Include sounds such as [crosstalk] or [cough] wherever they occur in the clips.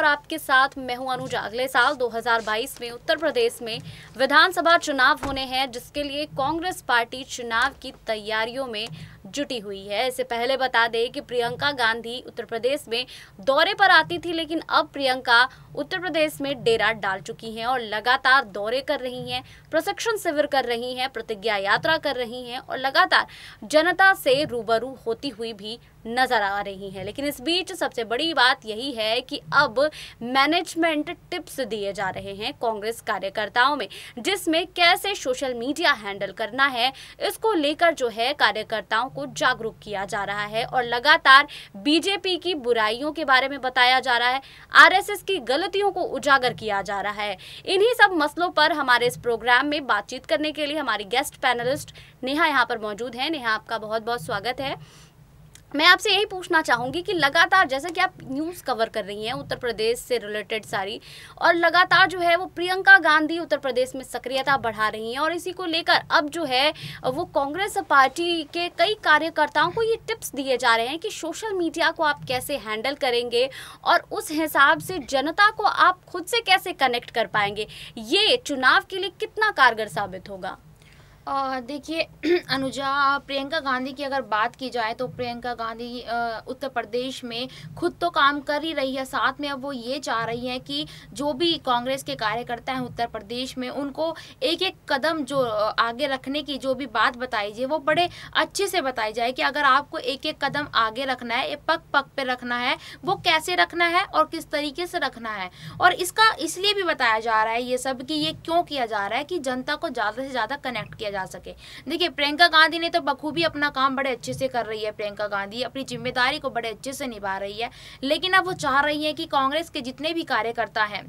और आपके साथ मैं हूं अनुजा अगले साल 2022 में उत्तर प्रदेश में विधानसभा चुनाव होने हैं जिसके लिए कांग्रेस पार्टी चुनाव की तैयारियों में जुटी हुई है इससे पहले बता दें कि प्रियंका गांधी उत्तर प्रदेश में दौरे पर आती थी लेकिन अब प्रियंका उत्तर प्रदेश में डेरा डाल चुकी हैं और लगातार दौरे कर रही हैं प्रशिक्षण शिविर कर रही हैं प्रतिज्ञा यात्रा कर रही हैं और लगातार जनता से रूबरू होती हुई भी नजर आ रही हैं लेकिन इस बीच सबसे बड़ी बात यही है कि अब मैनेजमेंट टिप्स दिए जा रहे हैं कांग्रेस कार्यकर्ताओं में जिसमें कैसे सोशल मीडिया हैंडल करना है इसको लेकर जो है कार्यकर्ताओं को को जागरूक किया जा रहा है और लगातार बीजेपी की बुराइयों के बारे में बताया जा रहा है आरएसएस की गलतियों को उजागर किया जा रहा है इन्हीं सब मसलों पर हमारे इस प्रोग्राम में बातचीत करने के लिए हमारी गेस्ट पैनलिस्ट नेहा यहाँ पर मौजूद है नेहा आपका बहुत बहुत स्वागत है मैं आपसे यही पूछना चाहूँगी कि लगातार जैसे कि आप न्यूज़ कवर कर रही हैं उत्तर प्रदेश से रिलेटेड सारी और लगातार जो है वो प्रियंका गांधी उत्तर प्रदेश में सक्रियता बढ़ा रही हैं और इसी को लेकर अब जो है वो कांग्रेस पार्टी के कई कार्यकर्ताओं को ये टिप्स दिए जा रहे हैं कि सोशल मीडिया को आप कैसे हैंडल करेंगे और उस हिसाब से जनता को आप खुद से कैसे कनेक्ट कर पाएंगे ये चुनाव के लिए कितना कारगर साबित होगा देखिए [clears throat] अनुजा प्रियंका गांधी की अगर बात की जाए तो प्रियंका गांधी उत्तर प्रदेश में खुद तो काम कर ही रही है साथ में अब वो ये चाह रही हैं कि जो भी कांग्रेस के कार्यकर्ता हैं उत्तर प्रदेश में उनको एक एक कदम जो आगे रखने की जो भी बात बताई जाए वो बड़े अच्छे से बताई जाए कि अगर आपको एक एक कदम आगे रखना है पग पग पर रखना है वो कैसे रखना है और किस तरीके से रखना है और इसका इसलिए भी बताया जा रहा है ये सब कि ये क्यों किया जा रहा है कि जनता को ज़्यादा से ज़्यादा कनेक्ट किया जा जा सके देखिए प्रियंका गांधी ने तो बखूबी अपना काम बड़े अच्छे से कर रही है प्रियंका गांधी अपनी जिम्मेदारी को बड़े अच्छे से निभा रही है लेकिन अब वो चाह रही है कि कांग्रेस के जितने भी कार्यकर्ता हैं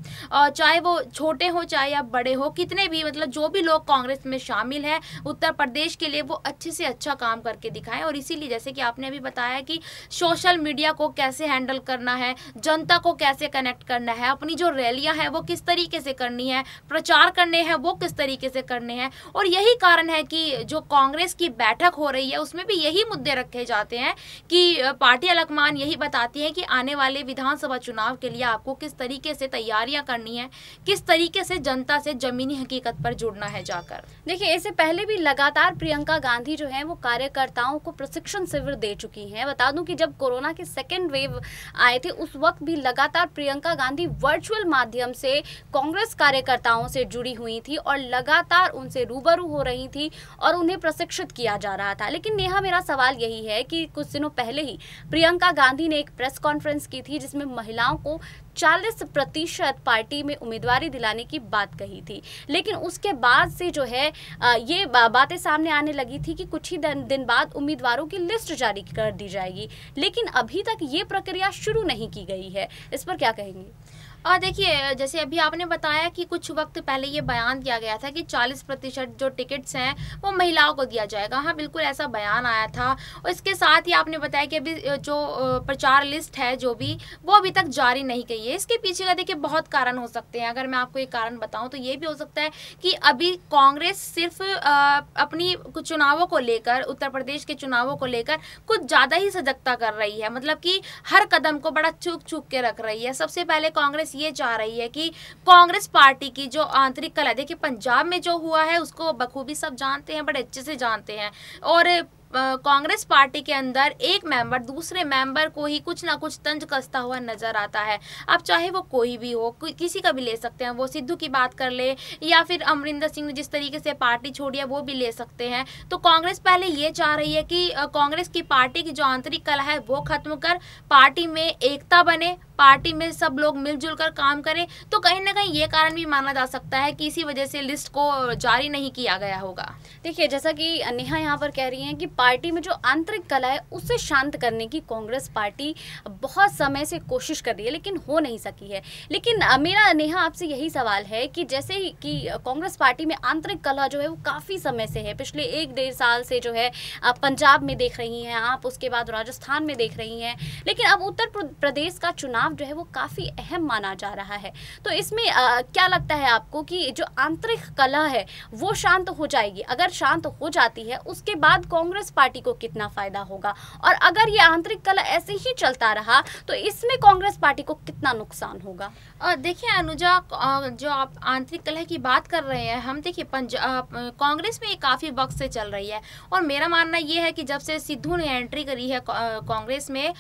चाहे वो छोटे हो चाहे आप बड़े हो कितने भी मतलब जो भी लोग कांग्रेस में शामिल हैं उत्तर प्रदेश के लिए वो अच्छे से अच्छा काम करके दिखाएं और इसीलिए जैसे कि आपने अभी बताया कि सोशल मीडिया को कैसे हैंडल करना है जनता को कैसे कनेक्ट करना है अपनी जो रैलियां हैं वो किस तरीके से करनी है प्रचार करने हैं वो किस तरीके से करने हैं और यही कारण है कि जो कांग्रेस की बैठक हो रही है उसमें भी यही मुद्दे रखे जाते हैं कि पार्टी अलकमान यही बताती है कि आने वाले विधानसभा चुनाव के लिए आपको किस तरीके से तैयारियां करनी है किस तरीके से जनता से जमीनी हकीकत पर जुड़ना है जाकर देखिए इससे पहले भी लगातार प्रियंका गांधी जो है वो कार्यकर्ताओं को प्रशिक्षण शिविर दे चुकी है बता दूं कि जब कोरोना के सेकेंड वेव आए थे उस वक्त भी लगातार प्रियंका गांधी वर्चुअल माध्यम से कांग्रेस कार्यकर्ताओं से जुड़ी हुई थी और लगातार उनसे रूबरू हो रही रही थी और उन्हें प्रशिक्षित किया जा रहा था लेकिन नेहा मेरा सवाल यही है कि कुछ दिनों पहले ही प्रियंका गांधी ने एक प्रेस कॉन्फ्रेंस की थी जिसमें महिलाओं को 40 प्रतिशत पार्टी में उम्मीदवारी दिलाने की बात कही थी लेकिन उसके बाद से जो है ये बातें सामने आने लगी थी कि कुछ ही दिन बाद उम्मीदवारों की लिस्ट जारी कर दी जाएगी लेकिन अभी तक ये प्रक्रिया शुरू नहीं की गई है इस पर क्या कहेंगे और देखिए जैसे अभी आपने बताया कि कुछ वक्त पहले ये बयान दिया गया था कि 40 प्रतिशत जो टिकट्स हैं वो महिलाओं को दिया जाएगा हाँ बिल्कुल ऐसा बयान आया था और इसके साथ ही आपने बताया कि अभी जो प्रचार लिस्ट है जो भी वो अभी तक जारी नहीं गई है इसके पीछे का देखिए बहुत कारण हो सकते हैं अगर मैं आपको ये कारण बताऊँ तो ये भी हो सकता है कि अभी कांग्रेस सिर्फ अपनी कुछ चुनावों को लेकर उत्तर प्रदेश के चुनावों को लेकर कुछ ज़्यादा ही सजगता कर रही है मतलब कि हर कदम को बड़ा चूक चूक के रख रही है सबसे पहले कांग्रेस कोशिश ये जा रही है कि कांग्रेस पार्टी की जो आंतरिक कला देखिए पंजाब में जो हुआ है उसको बखूबी सब जानते हैं बड़े अच्छे से जानते हैं और कांग्रेस पार्टी के अंदर एक मेंबर दूसरे मेंबर को ही कुछ ना कुछ तंज कसता हुआ नजर आता है अब चाहे वो कोई भी हो किसी का भी ले सकते हैं वो सिद्धू की बात कर ले या फिर अमरिंदर सिंह ने जिस तरीके से पार्टी छोड़ी है वो भी ले सकते हैं तो कांग्रेस पहले ये चाह रही है कि कांग्रेस की पार्टी की जो आंतरिक कला है वो खत्म कर पार्टी में एकता बने पार्टी में सब लोग मिलजुल कर काम करें तो कहीं ना कहीं ये कारण भी माना जा सकता है कि इसी वजह से लिस्ट को जारी नहीं किया गया होगा देखिए जैसा कि नेहा यहाँ पर कह रही हैं कि पार्टी में जो आंतरिक कला है उसे शांत करने की कांग्रेस पार्टी बहुत समय से कोशिश कर रही है लेकिन हो नहीं सकी है लेकिन मेरा नेहा आपसे यही सवाल है कि जैसे कि कांग्रेस पार्टी में आंतरिक कला जो है वो काफ़ी समय से है पिछले एक डेढ़ साल से जो है आप पंजाब में देख रही हैं आप उसके बाद राजस्थान में देख रही हैं लेकिन अब उत्तर प्रदेश का चुनाव जो है वो काफ़ी अहम माना जा रहा है तो इसमें क्या लगता है आपको कि जो आंतरिक कला है वो शांत हो जाएगी अगर शांत हो जाती है उसके बाद कांग्रेस पार्टी को कितना फायदा होगा और अगर ये आंतरिक कला ऐसे ही चलता रहा तो इसमें कांग्रेस पार्टी को कितना नुकसान होगा देखिए अनुजा जो आप आंतरिक कलह की बात कर रहे हैं हम देखिए कांग्रेस में ये काफ़ी वक्त से चल रही है और मेरा मानना ये है कि जब से सिद्धू ने एंट्री करी है कांग्रेस में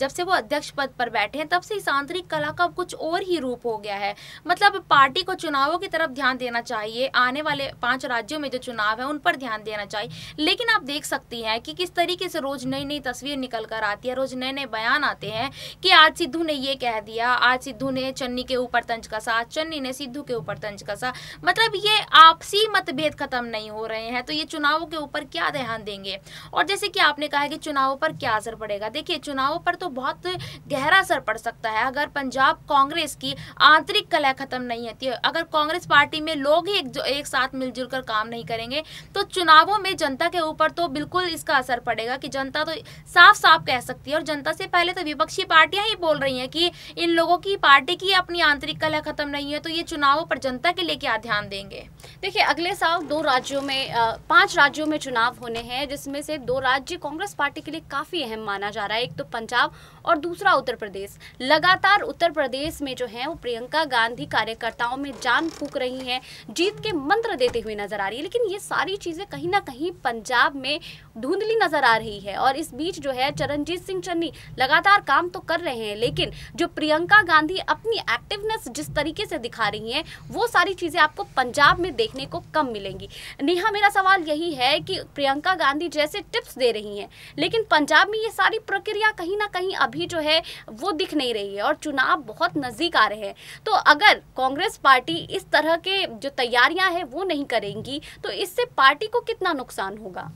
जब से वो अध्यक्ष पद पर बैठे हैं तब से इस आंतरिक कला का कुछ और ही रूप हो गया है मतलब पार्टी को चुनावों की तरफ ध्यान देना चाहिए आने वाले पाँच राज्यों में जो चुनाव है उन पर ध्यान देना चाहिए लेकिन आप देख सकते सकती हैं कि किस तरीके से रोज नई नई तस्वीर निकल कर आती है रोज नए नए बयान आते हैं कि आज सिद्धू ने ये कह दिया आज सिद्धू ने चन्नी के ऊपर तंज कसा आज चन्नी ने सिद्धू के ऊपर तंज कसा मतलब ये आपसी मतभेद खत्म नहीं हो रहे हैं तो ये चुनावों के ऊपर क्या ध्यान देंगे और जैसे कि आपने कहा कि चुनावों पर क्या असर पड़ेगा देखिए चुनावों पर तो बहुत गहरा असर पड़ सकता है अगर पंजाब कांग्रेस की आंतरिक कला खत्म नहीं होती है अगर कांग्रेस पार्टी में लोग ही एक, एक साथ मिलजुल कर काम नहीं करेंगे तो चुनावों में जनता के ऊपर तो बिल्कुल बिल्कुल इसका असर पड़ेगा कि जनता तो साफ साफ कह सकती है और जनता से पहले तो विपक्षी पार्टियां ही बोल रही हैं कि इन लोगों की पार्टी की अपनी आंतरिक कला खत्म नहीं है तो ये चुनावों पर जनता के लिए क्या ध्यान देंगे देखिए अगले साल दो राज्यों में पांच राज्यों में चुनाव होने हैं जिसमें से दो राज्य कांग्रेस पार्टी के लिए काफ़ी अहम माना जा रहा है एक तो पंजाब और दूसरा उत्तर प्रदेश लगातार उत्तर प्रदेश में जो है वो प्रियंका गांधी कार्यकर्ताओं में जान फूक रही है जीत के मंत्र देते हुए नजर आ रही है लेकिन ये सारी चीज़ें कहीं ना कहीं पंजाब में धुंधली नजर आ रही है और इस बीच जो है चरणजीत सिंह चन्नी लगातार काम तो कर रहे हैं लेकिन जो प्रियंका गांधी अपनी एक्टिवनेस जिस तरीके से दिखा रही हैं वो सारी चीज़ें आपको पंजाब में देखने को कम मिलेंगी नेहा मेरा सवाल यही है कि प्रियंका गांधी जैसे टिप्स दे रही हैं लेकिन पंजाब में ये सारी प्रक्रिया कहीं ना कहीं अभी जो है वो दिख नहीं रही है और चुनाव बहुत नज़दीक आ रहे हैं तो अगर कांग्रेस पार्टी इस तरह के जो तैयारियां हैं वो नहीं करेंगी तो इससे पार्टी को कितना नुकसान होगा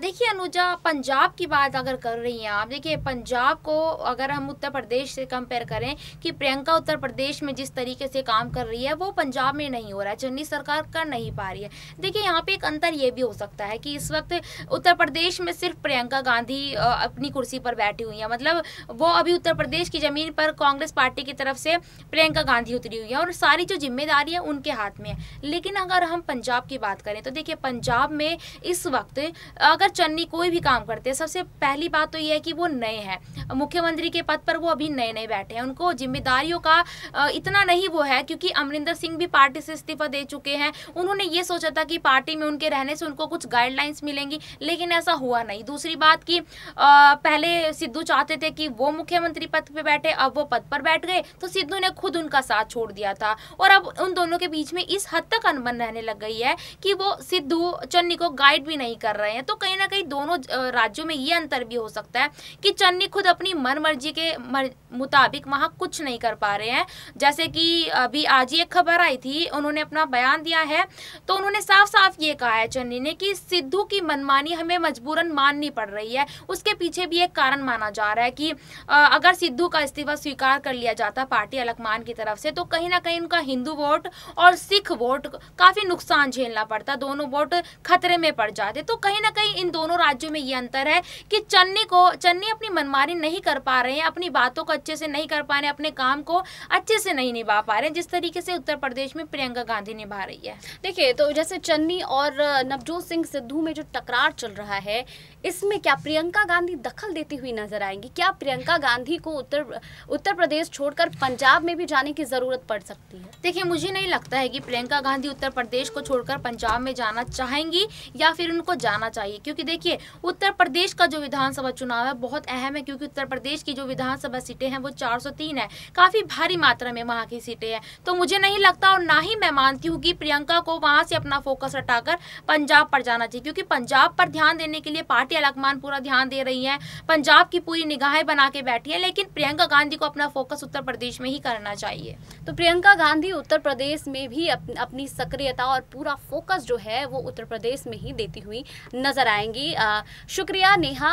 देखिए अनुजा पंजाब की बात अगर कर रही हैं आप देखिए पंजाब को अगर हम उत्तर प्रदेश से कंपेयर करें कि प्रियंका उत्तर प्रदेश में जिस तरीके से काम कर रही है वो पंजाब में नहीं हो रहा है चन्नी सरकार कर नहीं पा रही है देखिए यहाँ पे एक अंतर ये भी हो सकता है कि इस वक्त उत्तर प्रदेश में सिर्फ प्रियंका गांधी अपनी कुर्सी पर बैठी हुई हैं मतलब वो अभी उत्तर प्रदेश की ज़मीन पर कांग्रेस पार्टी की तरफ से प्रियंका गांधी उतरी हुई है और सारी जो जिम्मेदारी है उनके हाथ में है लेकिन अगर हम पंजाब की बात करें तो देखिए पंजाब में इस वक्त अगर चन्नी कोई भी काम करते हैं सबसे पहली बात तो ये है कि वो नए हैं मुख्यमंत्री के पद पर वो अभी नए नए बैठे हैं उनको जिम्मेदारियों का इतना नहीं वो है क्योंकि अमरिंदर सिंह भी पार्टी से इस्तीफा दे चुके हैं उन्होंने ये सोचा था कि पार्टी में उनके रहने से उनको कुछ गाइडलाइंस मिलेंगी लेकिन ऐसा हुआ नहीं दूसरी बात कि पहले सिद्धू चाहते थे कि वो मुख्यमंत्री पद पर बैठे अब वो पद पर बैठ गए तो सिद्धू ने खुद उनका साथ छोड़ दिया था और अब उन दोनों के बीच में इस हद तक अनबन रहने लग गई है कि वो सिद्धू चन्नी को गाइड भी नहीं कर रहे हैं तो कहीं ना कहीं दोनों राज्यों में ये अंतर भी हो सकता है कि चन्नी खुद अपनी मन मर्जी के मर, मुताबिक वहाँ कुछ नहीं कर पा रहे हैं जैसे कि अभी आज ही एक खबर आई थी उन्होंने अपना बयान दिया है तो उन्होंने साफ साफ ये कहा है चन्नी ने कि सिद्धू की मनमानी हमें मजबूरन माननी पड़ रही है उसके पीछे भी एक कारण माना जा रहा है कि अगर सिद्धू का इस्तीफा स्वीकार कर लिया जाता पार्टी अलकमान की तरफ से तो कहीं ना कहीं उनका हिंदू वोट और सिख वोट काफ़ी नुकसान झेलना पड़ता दोनों वोट खतरे में पड़ जाते तो कहीं ना कहीं ही इन दोनों राज्यों में ये अंतर है कि चन्नी को चन्नी अपनी मनमानी नहीं कर पा रहे हैं अपनी बातों को अच्छे से नहीं कर पा रहे अपने काम को अच्छे से नहीं निभा पा रहे जिस तरीके से उत्तर प्रदेश में प्रियंका गांधी निभा रही है देखिए तो जैसे चन्नी और नवजोत सिंह सिद्धू में जो टकरार चल रहा है इसमें क्या प्रियंका गांधी दखल देती हुई नजर आएंगी क्या प्रियंका गांधी को उत्तर उत्तर प्रदेश छोड़कर पंजाब में भी जाने की ज़रूरत पड़ सकती है देखिए मुझे नहीं लगता है कि प्रियंका गांधी उत्तर प्रदेश को छोड़कर पंजाब में जाना चाहेंगी या फिर उनको जाना चाहिए क्योंकि देखिए उत्तर प्रदेश का जो विधानसभा चुनाव है बहुत अहम है क्योंकि उत्तर प्रदेश की जो विधानसभा सीटें हैं वो चार है काफ़ी भारी मात्रा में वहां की सीटें हैं तो मुझे नहीं लगता और ना ही मैं मानती हूँ कि प्रियंका को वहाँ से अपना फोकस हटाकर पंजाब पर जाना चाहिए क्योंकि पंजाब पर ध्यान देने के लिए पार्टी पार्टी अलगमान पूरा ध्यान दे रही है पंजाब की पूरी निगाहें बना के बैठी है लेकिन प्रियंका गांधी को अपना फोकस उत्तर प्रदेश में ही करना चाहिए तो प्रियंका गांधी उत्तर प्रदेश में भी अप, अपनी सक्रियता और पूरा फोकस जो है वो उत्तर प्रदेश में ही देती हुई नजर आएंगी आ, शुक्रिया नेहा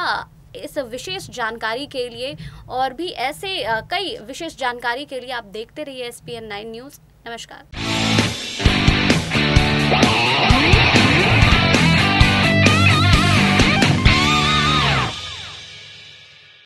इस विशेष जानकारी के लिए और भी ऐसे आ, कई विशेष जानकारी के लिए आप देखते रहिए एस पी न्यूज़ नमस्कार